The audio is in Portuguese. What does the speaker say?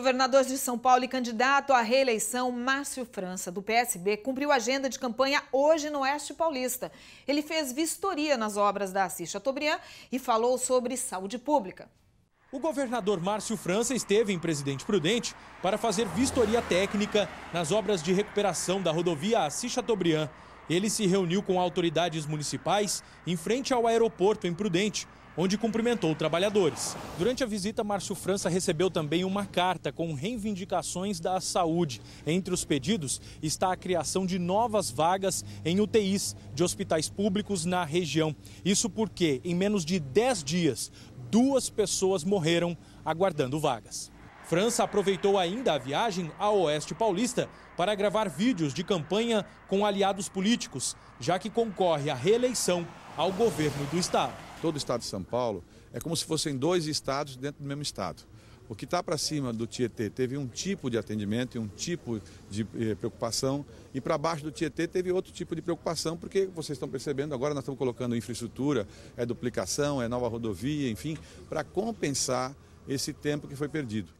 governador de São Paulo e candidato à reeleição, Márcio França, do PSB, cumpriu agenda de campanha hoje no Oeste Paulista. Ele fez vistoria nas obras da Assis Chateaubriand e falou sobre saúde pública. O governador Márcio França esteve em Presidente Prudente para fazer vistoria técnica nas obras de recuperação da rodovia Assis Chateaubriand. Ele se reuniu com autoridades municipais em frente ao aeroporto em Prudente, onde cumprimentou trabalhadores. Durante a visita, Márcio França recebeu também uma carta com reivindicações da saúde. Entre os pedidos está a criação de novas vagas em UTIs de hospitais públicos na região. Isso porque, em menos de 10 dias, duas pessoas morreram aguardando vagas. França aproveitou ainda a viagem ao Oeste Paulista para gravar vídeos de campanha com aliados políticos, já que concorre à reeleição ao governo do estado. Todo o estado de São Paulo é como se fossem dois estados dentro do mesmo estado. O que está para cima do Tietê teve um tipo de atendimento e um tipo de eh, preocupação, e para baixo do Tietê teve outro tipo de preocupação, porque vocês estão percebendo, agora nós estamos colocando infraestrutura, é duplicação, é nova rodovia, enfim, para compensar esse tempo que foi perdido.